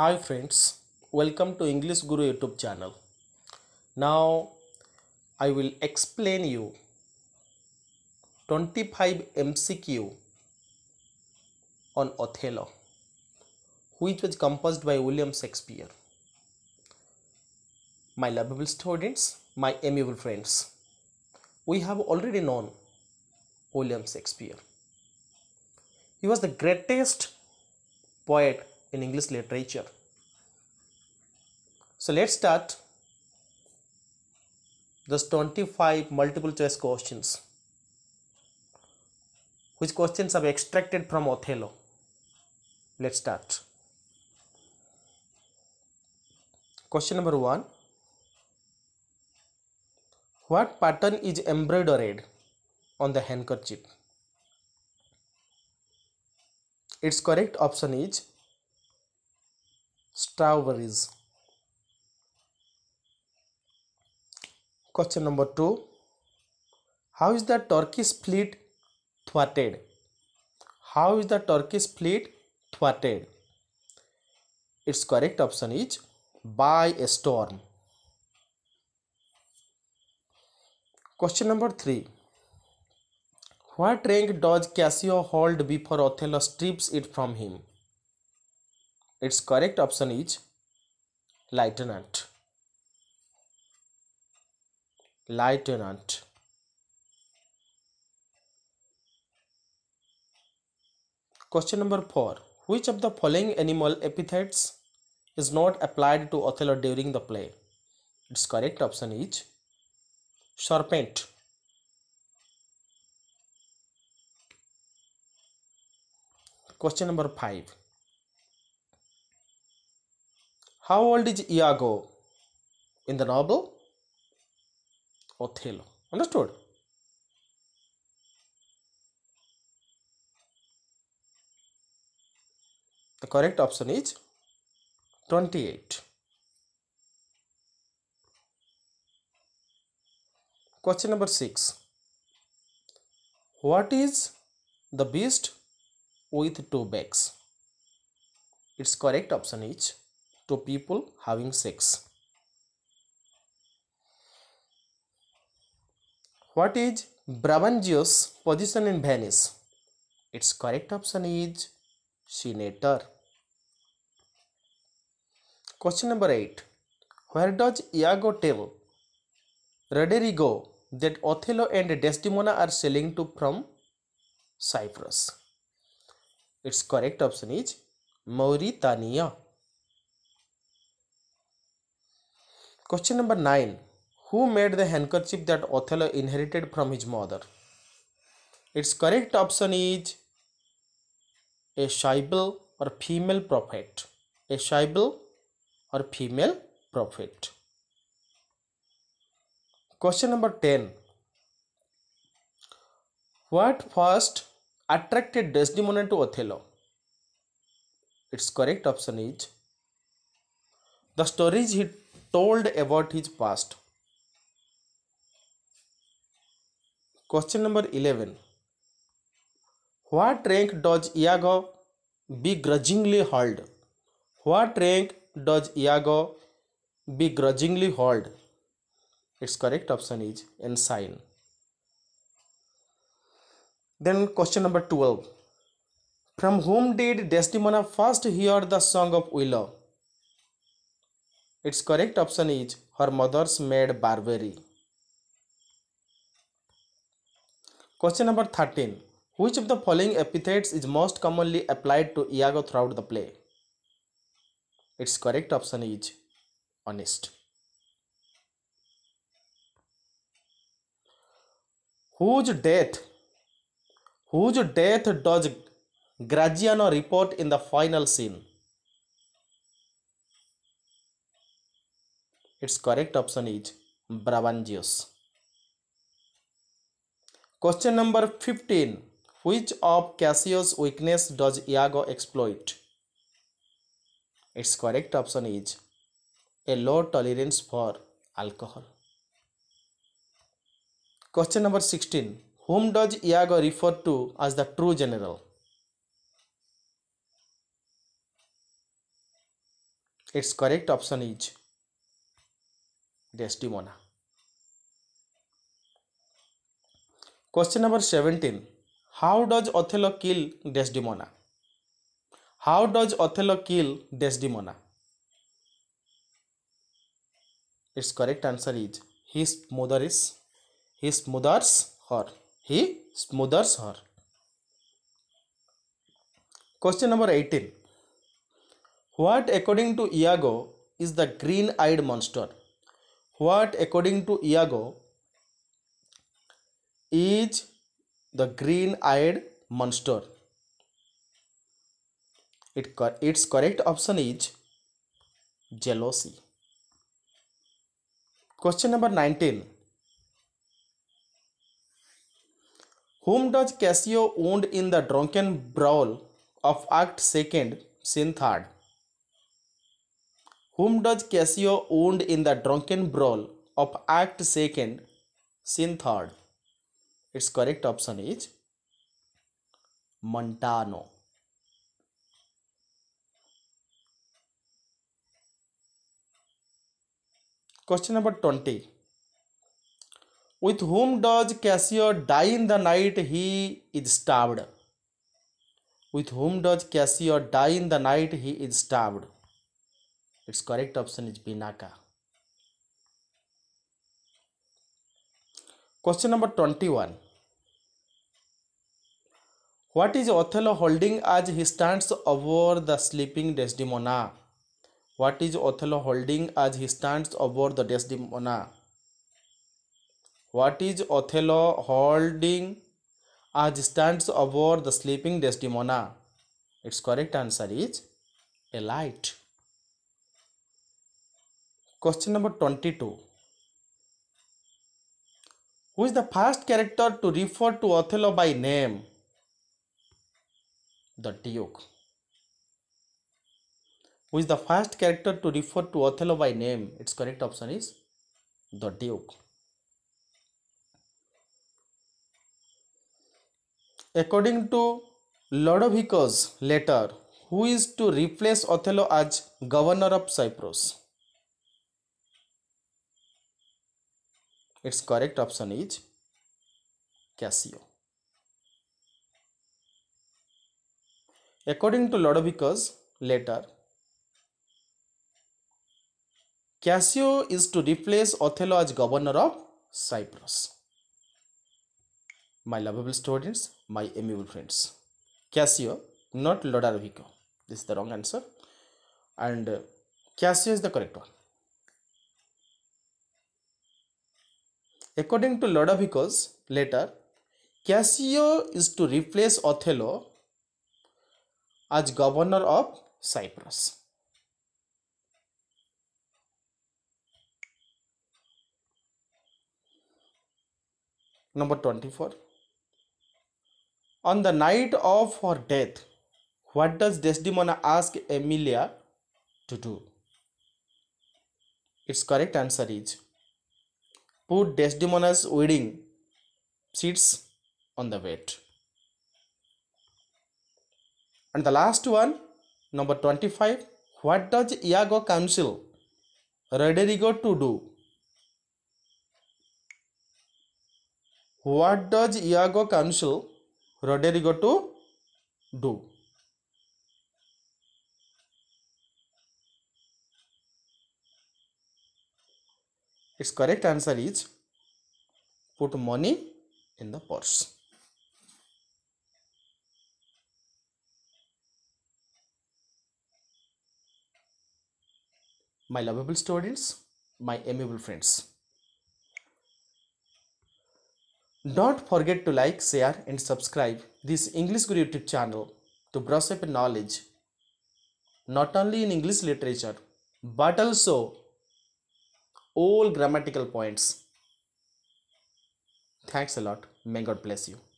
Hi friends, welcome to English Guru YouTube channel. Now I will explain you 25 MCQ on Othello which was composed by William Shakespeare. My lovable students, my amiable friends, we have already known William Shakespeare. He was the greatest poet in English literature. So let's start this 25 multiple choice questions which questions are extracted from Othello. Let's start. Question number 1. What pattern is embroidered on the handkerchief? Its correct option is strawberries question number 2 how is the turkish fleet thwarted how is the turkish fleet thwarted its correct option is by a storm question number 3 what rank does cassio hold before othello strips it from him Its correct option is lieutenant. Lieutenant. Question number 4. Which of the following animal epithets is not applied to Othello during the play? Its correct option is serpent. Question number 5. How old is Iago in the novel? Othello. Understood? The correct option is 28. Question number 6. What is the beast with two backs? Its correct option is to people having sex. What is Brabantio's position in Venice? Its correct option is senator. Question number 8. Where does Iago tell Roderigo that Othello and Desdemona are sailing to from Cyprus? Its correct option is Mauritania. Question number 9 Who made the handkerchief that Othello inherited from his mother? Its correct option is a shibel or female prophet. A shibel or female prophet. Question number 10 What first attracted Desdemona to Othello? Its correct option is the stories he told about his past. Question number 11 What rank does Iago begrudgingly hold? What rank does Iago begrudgingly hold? Its correct option is ensign. Then question number 12. From whom did Desdemona first hear the song of Willow? Its correct option is her mother's maid Barbary. Question number 13. Which of the following epithets is most commonly applied to Iago throughout the play? Its correct option is honest. Whose death? Whose death does Graziano report in the final scene? It's correct option is Brabantio's question number fifteen which of Cassio's weakness does Iago exploit it's correct option is a low tolerance for alcohol question number sixteen whom does Iago refer to as the true general it's correct option is Desdemona. Question number 17. How does Othello kill Desdemona? How does Othello kill Desdemona? Its correct answer is he smothers, he smothers her. He smothers her. Question number 18. What according to Iago is the green-eyed monster? what according to Iago is the green eyed monster it cor its correct option is jealousy question number 19 whom does Cassio wound in the drunken brawl of act 2nd scene 3rd whom does Cassio wound in the drunken brawl of Act 2nd, Scene 3rd? Its correct option is Montano. Question number 20. With whom does Cassio die in the night he is stabbed? With whom does Cassio die in the night he is stabbed? Its correct option is Binaka. Question number 21. What is Othello holding as he stands over the sleeping Desdemona? What is Othello holding as he stands over the Desdemona? What is Othello holding as he stands over the sleeping Desdemona? Its correct answer is a light. Question number 22. Who is the first character to refer to Othello by name? The Duke. Who is the first character to refer to Othello by name? Its correct option is the Duke. According to Lodovico's letter, who is to replace Othello as governor of Cyprus? Its correct option is Casio. According to Lodovico's letter, Cassio is to replace Othello as governor of Cyprus. My lovable students, my amiable friends. Cassio, not Lodovico. This is the wrong answer. And uh, Cassio is the correct one. According to Lodovico's letter, Cassio is to replace Othello as governor of Cyprus. Number 24. On the night of her death, what does Desdemona ask Emilia to do? Its correct answer is put Desdemona's wedding seats on the bed. And the last one, number 25. What does Iago counsel Rodrigo to do? What does Iago counsel Rodrigo to do? its correct answer is put money in the purse my lovable students my amiable friends don't forget to like share and subscribe this english guru youtube channel to brush up your knowledge not only in english literature but also all grammatical points thanks a lot may god bless you